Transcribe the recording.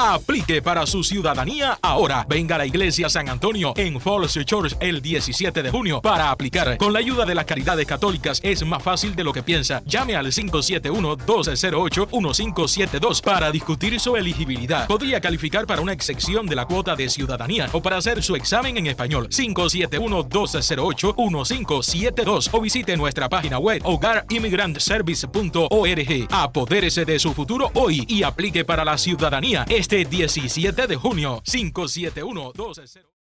Aplique para su ciudadanía ahora. Venga a la iglesia San Antonio en Falls Church el 17 de junio para aplicar. Con la ayuda de las caridades católicas es más fácil de lo que piensa. Llame al 571 208 1572 para discutir su elegibilidad. Podría calificar para una excepción de la cuota de ciudadanía o para hacer su examen en español. 571 208 1572 o visite nuestra página web hogarimmigrantservice.org. Apodérese de su futuro hoy y aplique para la ciudadanía. Este 17 de junio, 571 200